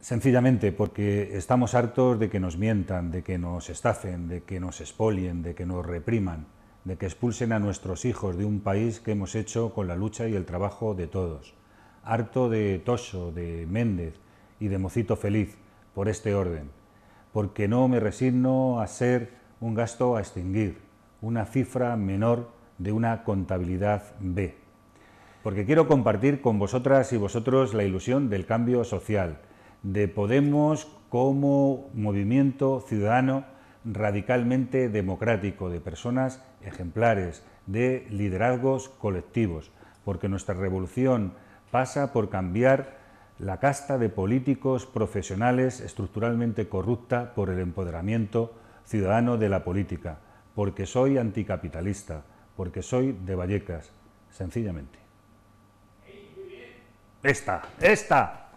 Sencillamente porque estamos hartos de que nos mientan, de que nos estafen, de que nos expolien, de que nos repriman, de que expulsen a nuestros hijos de un país que hemos hecho con la lucha y el trabajo de todos. Harto de Toso, de Méndez y de Mocito Feliz por este orden, porque no me resigno a ser un gasto a extinguir, una cifra menor de una contabilidad B. Porque quiero compartir con vosotras y vosotros la ilusión del cambio social de Podemos como movimiento ciudadano radicalmente democrático, de personas ejemplares, de liderazgos colectivos, porque nuestra revolución pasa por cambiar la casta de políticos profesionales estructuralmente corrupta por el empoderamiento ciudadano de la política, porque soy anticapitalista, porque soy de Vallecas, sencillamente. Esta, esta.